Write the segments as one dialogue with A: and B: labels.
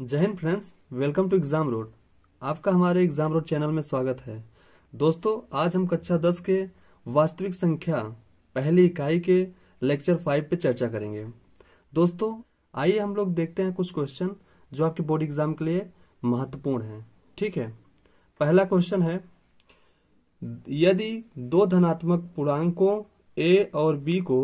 A: जय हिंद friends welcome to exam road आपका हमारे एग्जाम रोड चैनल में स्वागत है दोस्तों आज हम कक्षा दस के वास्तविक संख्या पहली इकाई के लेक्चर फाइव पे चर्चा करेंगे दोस्तों आइए हम लोग देखते हैं कुछ क्वेश्चन जो आपके बोर्ड एग्जाम के लिए महत्वपूर्ण हैं ठीक है पहला क्वेश्चन है यदि दो धनात्मक पूर्णांकों ए और बी को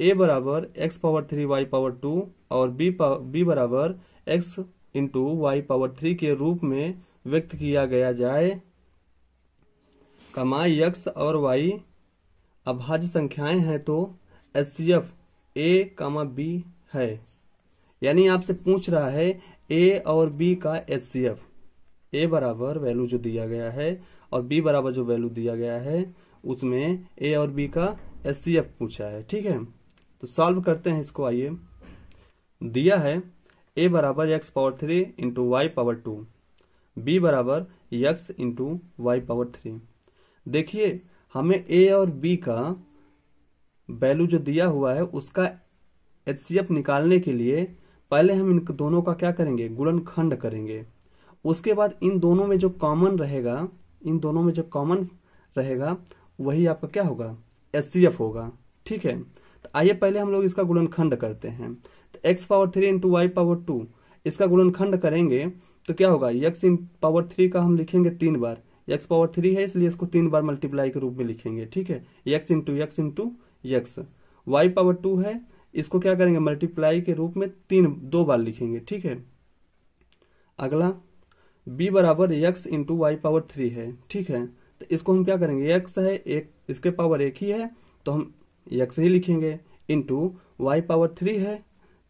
A: ए बराबर x power three y power two और बी बी बराबर x into y power three के रूप में व्यक्त किया गया जाए कमाई यक्स और वाई अभाज्य संख्याएं हैं तो एच सी एफ ए कमा बी है यानी आपसे पूछ रहा है ए और बी का एच सी एफ ए बराबर वैल्यू जो दिया गया है और बी बराबर जो वैल्यू दिया गया है उसमें ए और बी का एच सी एफ पूछा है ठीक है तो सॉल्व करते हैं इसको आइए दिया है ए बराबर x power three into y power two B बराबर x into y power three देखिए हमें ए और बी का वैल्यू जो दिया हुआ है उसका एच निकालने के लिए पहले हम इन दोनों का क्या करेंगे गुणनखंड करेंगे उसके बाद इन दोनों में जो कॉमन रहेगा इन दोनों में जो कॉमन रहेगा वही आपका क्या होगा एच होगा ठीक है तो आइए पहले हम लोग इसका गुणनखंड करते हैं तो x power three into y power two इसका गुणनखंड करेंगे तो क्या होगा यक्स पावर थ्री का हम लिखेंगे तीन बार यक्स पावर थ्री है इसलिए इसको तीन बार मल्टीप्लाई के रूप में लिखेंगे ठीक है x into x into x y power two है इसको क्या करेंगे मल्टीप्लाई के रूप में तीन दो बार लिखेंगे ठीक है अगला b बराबर x into y power three है ठीक है तो इसको हम क्या करेंगे x है एक इसके पावर एक ही है तो हम यक्स ही लिखेंगे इंटू वाई पावर थ्री है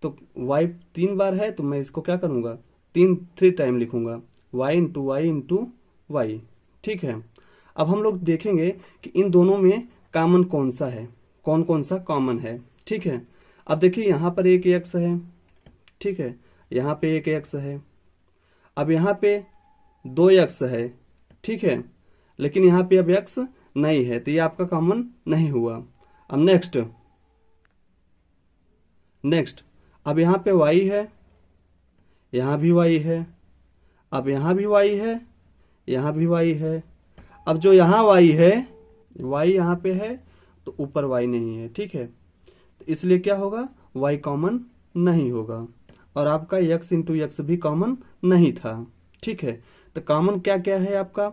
A: तो वाई तीन बार है तो मैं इसको क्या करूँगा तीन थ्री टाइम लिखूंगा y into y into y ठीक है अब हम लोग देखेंगे कि इन दोनों में कॉमन कौन सा है कौन कौन सा कॉमन है ठीक है अब देखिए यहाँ पर एक एक्स है ठीक है यहाँ पे एक एक्स है अब यहाँ पे दो एक्स है ठीक है लेकिन यहाँ पे अब एक्स नहीं है तो ये आपका कॉमन नहीं हुआ अब नेक्स्ट नेक्स्ट अब यहाँ पे वाई है यहाँ भी वाई है अब यहाँ भी वाई है यहाँ भी वाई है अब जो यहाँ वाई है वाई यहाँ पे है तो ऊपर वाई नहीं है ठीक है तो इसलिए क्या होगा वाई कॉमन नहीं होगा और आपका यक्स इंटू यक्स भी कॉमन नहीं था ठीक है तो कॉमन क्या क्या है आपका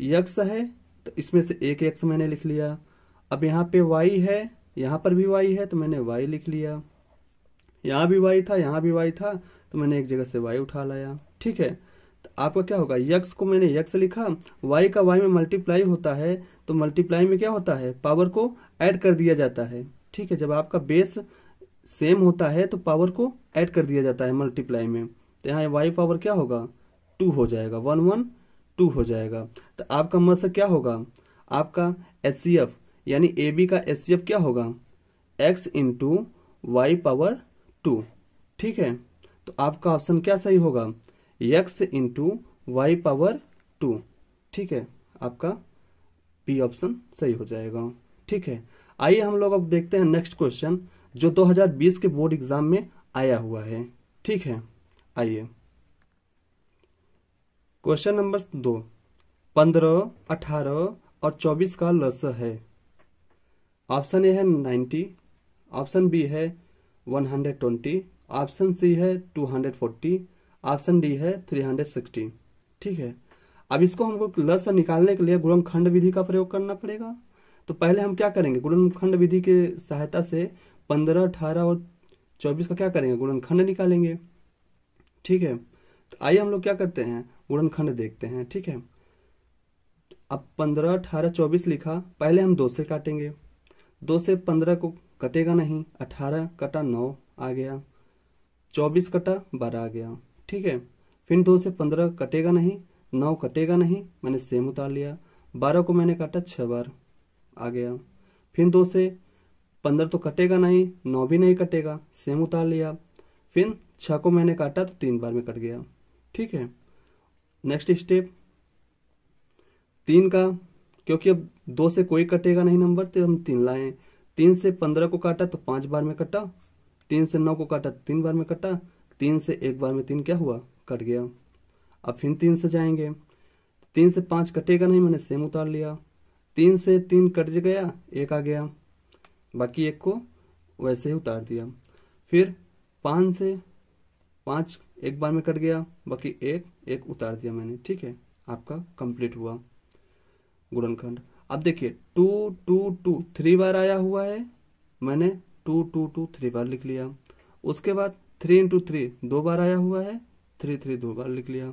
A: यक्स है तो इसमें से एक यक्स मैंने लिख लिया अब यहाँ पे वाई है यहाँ पर भी वाई है तो मैंने वाई लिख लिया यहाँ भी वाई था यहाँ भी वाई था तो मैंने एक जगह से वाई उठा लाया ठीक है तो आपका क्या होगा यक्स को मैंने यक्स लिखा वाई का वाई में मल्टीप्लाई होता है तो मल्टीप्लाई में क्या होता है पावर को ऐड कर दिया जाता है ठीक है जब आपका बेस सेम होता है तो पावर को ऐड कर दिया जाता है मल्टीप्लाई में तो यहाँ वाई पावर क्या होगा टू हो जाएगा वन वन टू हो जाएगा तो आपका मस क्या होगा आपका एच यानी ए बी का एच क्या होगा x into y power two ठीक है तो आपका ऑप्शन क्या सही होगा x into y power two ठीक है आपका पी ऑप्शन सही हो जाएगा ठीक है आइए हम लोग अब देखते हैं नेक्स्ट क्वेश्चन जो 2020 के बोर्ड एग्जाम में आया हुआ है ठीक है आइए क्वेश्चन नंबर दो पंद्रह अठारह और चौबीस का लस है ऑप्शन ए है नाइन्टी ऑप्शन बी है 120 ऑप्शन सी है 240 ऑप्शन डी है 360 ठीक है अब इसको हमको लस निकालने के लिए गुणनखंड विधि का प्रयोग करना पड़ेगा तो पहले हम क्या करेंगे गुणनखंड विधि के सहायता से पंद्रह अठारह और चौबीस का क्या करेंगे गुणनखंड निकालेंगे ठीक है तो आइए हम लोग क्या करते हैं गुणनखंड देखते हैं ठीक है अब पंद्रह अठारह चौबीस लिखा पहले हम दो से काटेंगे दो से पंद्रह को कटेगा नहीं अठारह कटा नौ आ गया चौबीस कटा बारह आ गया ठीक है फिर दो से पंद्रह कटेगा नहीं नौ कटेगा नहीं मैंने सेम उतार लिया बारह को मैंने काटा छः बार आ गया फिर दो से पंद्रह तो कटेगा नहीं नौ भी नहीं कटेगा सेम उतार लिया फिर छः को मैंने काटा तो तीन बार में कट गया ठीक है नेक्स्ट स्टेप तीन का क्योंकि अब दो से कोई कटेगा नहीं नंबर तो हम तीन लाएं तीन से पंद्रह को काटा तो पांच बार में कटा तीन से नौ को काटा तो तीन बार में कटा तीन से एक बार में तीन क्या हुआ कट गया अब फिर तीन से जाएंगे तीन से पांच कटेगा नहीं मैंने सेम उतार लिया तीन से तीन कट गया एक आ गया बाकी एक को वैसे ही उतार दिया फिर पांच से पांच एक बार में कट गया बाकी एक एक उतार दिया मैंने ठीक है आपका कंप्लीट हुआ गुड़नखंड अब देखिए टू टू टू थ्री बार आया हुआ है मैंने टू टू टू थ्री बार लिख लिया उसके बाद थ्री इंटू थ्री दो बार आया हुआ है थ्री थ्री दो बार लिख लिया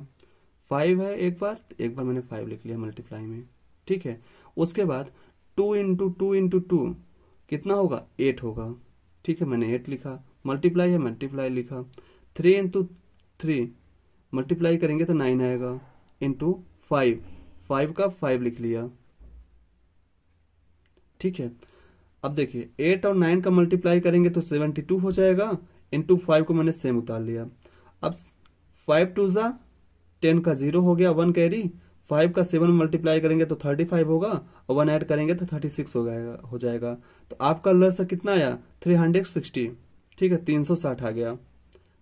A: फाइव है एक बार तो एक बार मैंने फाइव लिख लिया मल्टीप्लाई में ठीक है उसके बाद two into two into two कितना होगा एट होगा ठीक है मैंने एट लिखा मल्टीप्लाई है मल्टीप्लाई लिखा थ्री इंटू थ्री मल्टीप्लाई करेंगे तो नाइन आएगा इंटू फाइव फाइव का फाइव लिख लिया ठीक है अब देखिए एट और नाइन का मल्टीप्लाई करेंगे तो सेवेंटी टू हो जाएगा इंटू फाइव को मैंने सेम उतार लिया अब फाइव टू ज़ा टेन का जीरो हो गया वन कैरी फाइव का सेवन मल्टीप्लाई करेंगे तो थर्टी फाइव होगा और वन ऐड करेंगे तो थर्टी सिक्स हो जाएगा हो जाएगा तो आपका लस कितना आया थ्री हंड्रेड सिक्सटी ठीक है तीन सौ साठ आ गया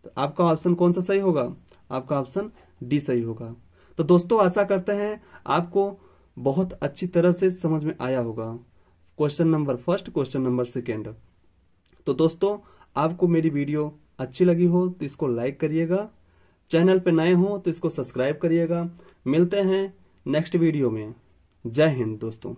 A: तो आपका ऑप्शन कौन सा सही होगा आपका ऑप्शन डी सही होगा तो दोस्तों आशा करते हैं आपको बहुत अच्छी तरह से समझ में आया होगा question number first question number second तो दोस्तों आपको मेरी वीडियो अच्छी लगी हो तो इसको लाइक करिएगा चैनल पे नए हो तो इसको सब्सक्राइब करिएगा मिलते हैं नेक्स्ट वीडियो में जय हिंद दोस्तों